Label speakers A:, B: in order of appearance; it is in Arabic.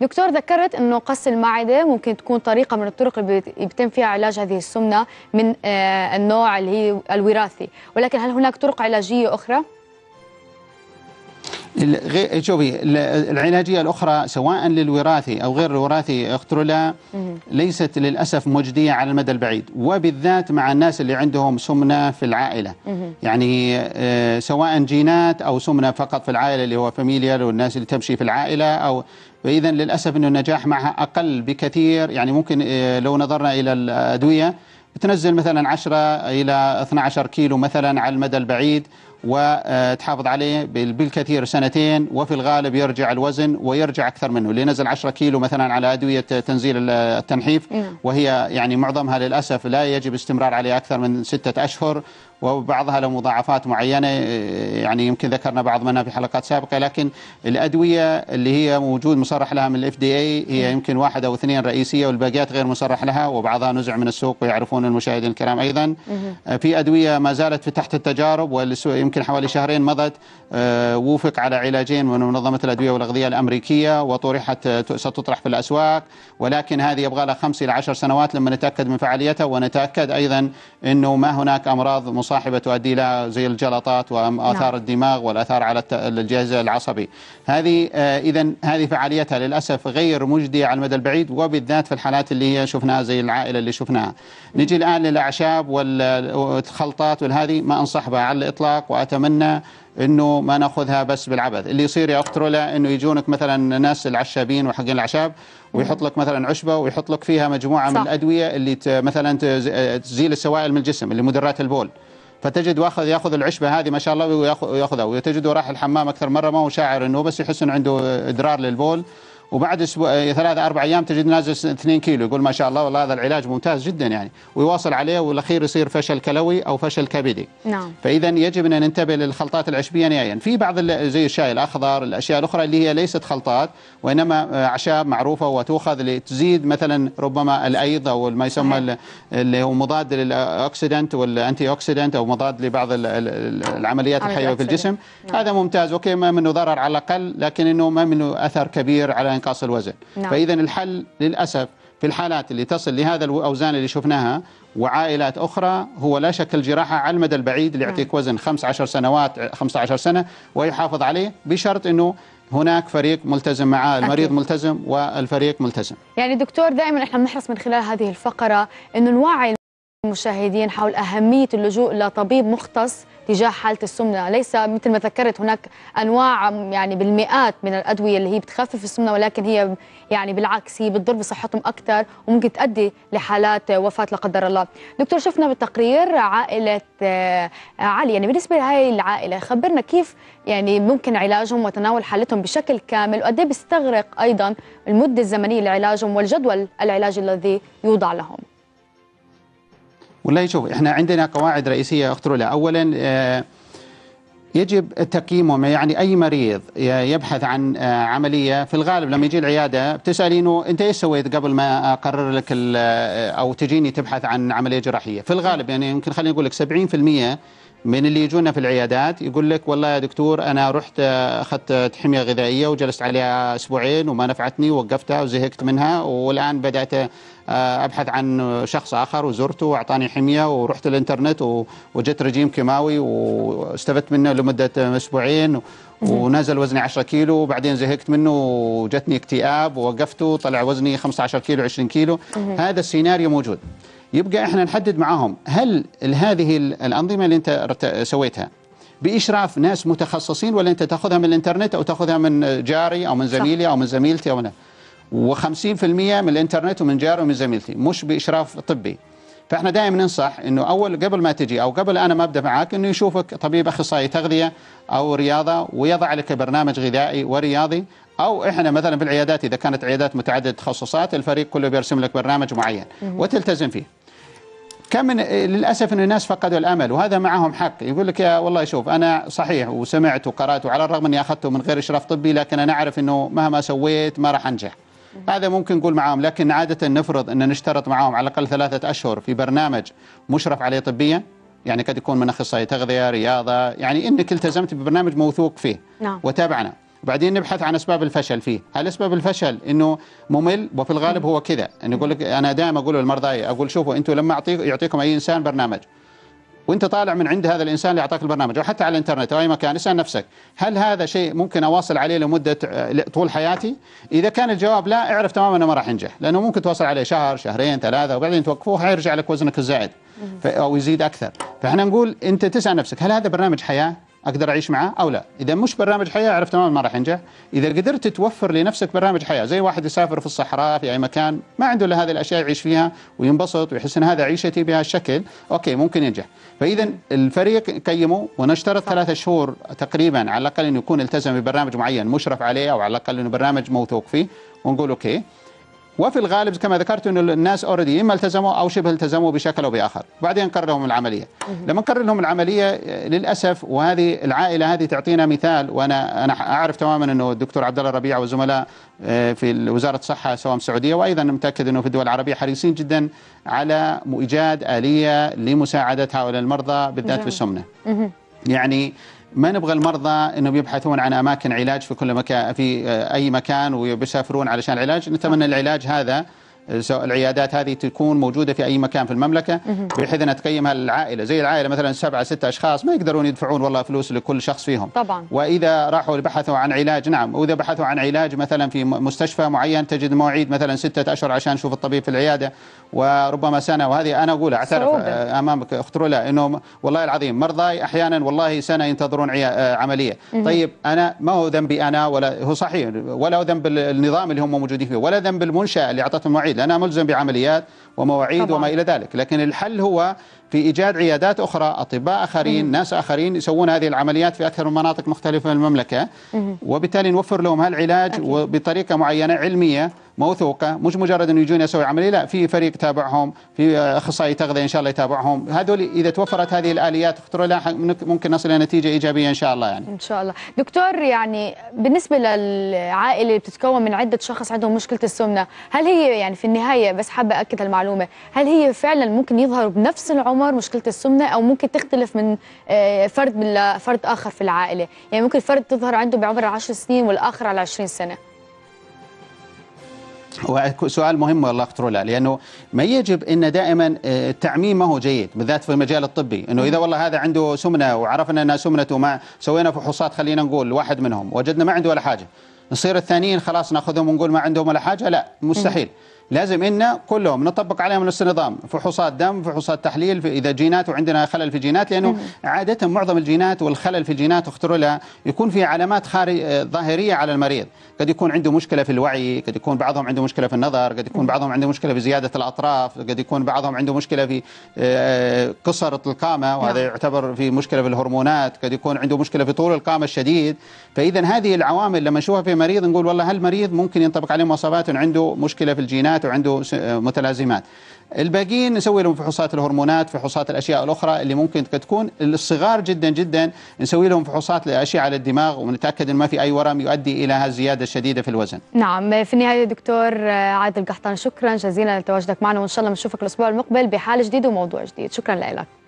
A: دكتور ذكرت انه قص المعده ممكن تكون طريقه من الطرق اللي بيتم فيها علاج هذه السمنه من آه، النوع اللي هي الوراثي ولكن هل هناك طرق علاجيه اخرى
B: شوفي العلاجيه الاخرى سواء للوراثي او غير الوراثي اخترولا ليست للاسف مجديه على المدى البعيد وبالذات مع الناس اللي عندهم سمنه في العائله يعني آه، سواء جينات او سمنه فقط في العائله اللي هو فاميليال والناس اللي تمشي في العائله او فاذا للاسف انه النجاح معها اقل بكثير يعني ممكن آه، لو نظرنا الى الادويه بتنزل مثلا 10 الى 12 كيلو مثلا على المدى البعيد وتحافظ عليه بالكثير سنتين وفي الغالب يرجع الوزن ويرجع اكثر منه اللي نزل 10 كيلو مثلا على ادويه تنزيل التنحيف إيه. وهي يعني معظمها للاسف لا يجب استمرار عليها اكثر من ستة اشهر وبعضها له مضاعفات معينه يعني يمكن ذكرنا بعض منها في حلقات سابقه لكن الادويه اللي هي موجود مصرح لها من الاف دي اي هي إيه. يمكن واحد او اثنين رئيسيه والباقيات غير مصرح لها وبعضها نزع من السوق ويعرفون المشاهدين الكرام ايضا إيه. في ادويه ما زالت في تحت التجارب يمكن حوالي شهرين مضت آه، وفق على علاجين من منظمة الأدوية والأغذية الأمريكية وطرحت آه، ستطرح في الأسواق ولكن هذه يبغى لها خمس إلى عشر سنوات لما نتأكد من فعاليتها ونتأكد أيضا أنه ما هناك أمراض مصاحبة تؤدي لها زي الجلطات وآثار نعم. الدماغ والآثار على الجهاز العصبي هذه آه، إذا هذه فعاليتها للأسف غير مجدية على المدى البعيد وبالذات في الحالات اللي هي شفناها زي العائلة اللي شفناها نجي الآن للأعشاب والخلطات والهذه ما أنصح بها على الإطلاق واتمنى انه ما ناخذها بس بالعبث اللي يصير يا رولا انه يجونك مثلا ناس العشابين وحقين الاعشاب ويحط لك مثلا عشبه ويحط لك فيها مجموعه صح. من الادويه اللي مثلا تزيل السوائل من الجسم اللي مدرات البول فتجد واخذ ياخذ العشبه هذه ما شاء الله وياخذها وتجده راح الحمام اكثر مره ما هو شاعر انه بس يحس انه عنده ادرار للبول وبعد اسبوع آه، ثلاثة أربع أيام تجد نازل 2 كيلو يقول ما شاء الله والله هذا العلاج ممتاز جدا يعني ويواصل عليه والأخير يصير فشل كلوي أو فشل كبدي نعم فإذا يجب أن ننتبه للخلطات العشبية نهائيا في بعض زي الشاي الأخضر الأشياء الأخرى اللي هي ليست خلطات وإنما آه، أعشاب معروفة وتؤخذ لتزيد مثلا ربما الأيض أو ما يسمى اللي هو مضاد للأكسيدنت والأنتي أوكسيدنت أو مضاد لبعض العمليات الحيوية في الجسم نعم. هذا ممتاز أوكي ما منه ضرر على الأقل لكن إنه ما منه أثر كبير على انقاص الوزن نعم. فاذا الحل للاسف في الحالات اللي تصل لهذا الاوزان اللي شفناها وعائلات اخرى هو لا شك الجراحه على المدى البعيد اللي نعم. يعطيك وزن 15 سنوات 15 سنه ويحافظ عليه بشرط انه هناك فريق ملتزم معاه المريض أكيد. ملتزم والفريق ملتزم
A: يعني دكتور دائما احنا بنحرص من خلال هذه الفقره انه نوعي المشاهدين حول أهمية اللجوء لطبيب مختص تجاه حالة السمنة ليس مثل ما ذكرت هناك أنواع يعني بالمئات من الأدوية اللي هي بتخفف السمنة ولكن هي يعني بالعكس هي بتضر بصحتهم أكثر وممكن تؤدي لحالات وفاة لا قدر الله دكتور شفنا بالتقرير عائلة آه، علي يعني بالنسبة لهي العائلة خبرنا كيف يعني ممكن علاجهم وتناول حالتهم بشكل كامل وقد إيه بيستغرق أيضا المدة الزمنية لعلاجهم والجدول العلاجي الذي يوضع لهم
B: والله شوف احنا عندنا قواعد رئيسيه اختر لها اولا آه، يجب تقييمهم يعني اي مريض يبحث عن آه، عمليه في الغالب لما يجي العياده بتسالينه انت ايش سويت قبل ما اقرر لك آه، او تجيني تبحث عن عمليه جراحيه في الغالب يعني يمكن خليني اقول لك 70% من اللي يجونا في العيادات يقول لك والله يا دكتور انا رحت اخذت حميه غذائيه وجلست عليها اسبوعين وما نفعتني وقفتها وزهقت منها والان بدات آه، ابحث عن شخص اخر وزرته واعطاني حميه ورحت الانترنت وجدت رجيم كيماوي واستفدت منه لمده اسبوعين ونزل وزني 10 كيلو وبعدين زهقت منه وجتني اكتئاب ووقفته طلع وزني 15 كيلو 20 كيلو هذا السيناريو موجود يبقى احنا نحدد معاهم هل هذه الانظمه اللي انت سويتها باشراف ناس متخصصين ولا انت تاخذها من الانترنت او تاخذها من جاري او من زميلي او من زميلتي او و50% من الانترنت ومن جاري ومن زميلتي مش باشراف طبي فاحنا دائما ننصح انه اول قبل ما تجي او قبل انا ما ابدا معاك انه يشوفك طبيب اخصائي تغذيه او رياضه ويضع لك برنامج غذائي ورياضي او احنا مثلا في العيادات اذا كانت عيادات متعدده التخصصات الفريق كله بيرسم لك برنامج معين وتلتزم فيه كم من للاسف انه الناس فقدوا الامل وهذا معهم حق يقول لك يا والله شوف انا صحيح وسمعت وقرات وعلى الرغم اني اخذته من غير اشراف طبي لكن انا اعرف انه مهما سويت ما راح انجح هذا ممكن نقول معاهم لكن عادة نفرض أن نشترط معاهم على الأقل ثلاثة أشهر في برنامج مشرف عليه طبيا يعني قد يكون من أخصائي تغذية رياضة يعني إنك التزمت ببرنامج موثوق فيه نعم. وتابعنا وبعدين نبحث عن اسباب الفشل فيه هل اسباب الفشل انه ممل وفي الغالب هو كذا انه يقول لك انا دائما اقول للمرضى إيه؟ اقول شوفوا انتم لما اعطيكم يعطيكم اي انسان برنامج وانت طالع من عند هذا الانسان اللي اعطاك البرنامج او حتى على الانترنت او اي مكان اسال نفسك هل هذا شيء ممكن اواصل عليه لمده آه، طول حياتي؟ اذا كان الجواب لا اعرف تماما انه ما راح ينجح لانه ممكن تواصل عليه شهر شهرين ثلاثه وبعدين توقفوه حيرجع لك وزنك الزائد او يزيد اكثر فاحنا نقول انت تسال نفسك هل هذا برنامج حياه؟ اقدر اعيش معاه او لا اذا مش برنامج حياه اعرف تماما ما راح ينجح اذا قدرت توفر لنفسك برنامج حياه زي واحد يسافر في الصحراء في اي مكان ما عنده الا هذه الاشياء يعيش فيها وينبسط ويحس ان هذا عيشتي بهالشكل اوكي ممكن ينجح فاذا الفريق قيمه ونشترط ثلاثة شهور تقريبا على الاقل انه يكون التزم ببرنامج معين مشرف عليه او على الاقل انه برنامج موثوق فيه ونقول اوكي وفي الغالب كما ذكرت أن الناس اوريدي اما التزموا او شبه التزموا بشكل او باخر، بعدين نكرر لهم العمليه. لما نكرر لهم العمليه للاسف وهذه العائله هذه تعطينا مثال وانا انا اعرف تماما انه الدكتور عبد الله الربيع والزملاء آه، في وزاره الصحه سواء في السعوديه وايضا متاكد انه في الدول العربيه حريصين جدا على ايجاد اليه لمساعده هؤلاء المرضى بالذات في السمنه. يعني ما نبغى المرضى انهم يبحثون عن اماكن علاج في كل مكان في آه، اي مكان ويسافرون علشان علاج نتمنى العلاج هذا العيادات هذه تكون موجوده في اي مكان في المملكه بحيث انها تقيمها للعائله زي العائله مثلا سبعه سته اشخاص ما يقدرون يدفعون والله فلوس لكل شخص فيهم طبعا واذا راحوا بحثوا عن علاج نعم واذا بحثوا عن علاج مثلا في مستشفى معين تجد مواعيد مثلا سته اشهر عشان نشوف الطبيب في العياده وربما سنه وهذه انا اقول اعترف امامك اختر له انه والله العظيم مرضاي احيانا والله سنه ينتظرون عمليه طيب انا ما هو ذنبي انا ولا هو صحيح ولا ذنب النظام اللي هم موجودين فيه ولا ذنب المنشاه اللي اعطتهم مواعيد أنا ملزم بعمليات ومواعيد طبعا. وما إلى ذلك لكن الحل هو في إيجاد عيادات أخرى أطباء آخرين مم. ناس آخرين يسوون هذه العمليات في أكثر من مناطق مختلفة من المملكة مم. وبالتالي نوفر لهم هالعلاج أكيد. وبطريقة معينة علمية موثوقه مش مجرد انه يجون يسوي عمليه لا في فريق يتابعهم في اخصائي تغذيه ان شاء الله يتابعهم هذول اذا توفرت هذه الاليات اختروا لها ممكن نصل الى نتيجه ايجابيه ان شاء الله يعني
A: ان شاء الله دكتور يعني بالنسبه للعائله اللي بتتكون من عده شخص عندهم مشكله السمنه هل هي يعني في النهايه بس حابه اكد المعلومه هل هي فعلا ممكن يظهروا بنفس العمر مشكله السمنه او ممكن تختلف من آه، فرد لفرد اخر في العائله يعني ممكن فرد تظهر عنده بعمر 10 سنين والاخر على 20 سنه
B: وسؤال مهم والله اختروا له لانه ما يجب ان دائما التعميم آه، ما هو جيد بالذات في المجال الطبي انه اذا والله هذا عنده سمنه وعرفنا ان سمنته ما سوينا فحوصات خلينا نقول واحد منهم وجدنا ما عنده ولا حاجه نصير الثانيين خلاص ناخذهم ونقول ما عندهم ولا حاجه لا مستحيل لازم ان كلهم نطبق عليهم نفس النظام فحوصات دم فحوصات تحليل اذا جينات وعندنا خلل في جينات لانه عاده معظم الجينات والخلل في الجينات اختروا لها يكون في علامات خارج آه، ظاهريه على المريض قد يكون عنده مشكله في الوعي قد يكون بعضهم عنده مشكله في النظر قد يكون بعضهم عنده مشكله في زياده الاطراف قد يكون بعضهم عنده مشكله في آه، قصر القامه نعم. وهذا يعتبر في مشكله في الهرمونات قد يكون عنده مشكله في طول القامه الشديد فاذا هذه العوامل لما نشوفها في مريض نقول والله هل المريض ممكن ينطبق عليه مواصفات عنده مشكله في الجينات متلازمات وعنده متلازمات الباقيين نسوي لهم فحوصات الهرمونات فحوصات الاشياء الاخرى اللي ممكن تكون الصغار جدا جدا نسوي لهم فحوصات لاشعه للدماغ ونتاكد ان ما في اي ورم يؤدي الى هالزياده الشديده في الوزن.
A: نعم في النهايه دكتور عادل قحطان شكرا جزيلا لتواجدك معنا وان شاء الله بنشوفك الاسبوع المقبل بحاله جديده وموضوع جديد شكرا لك.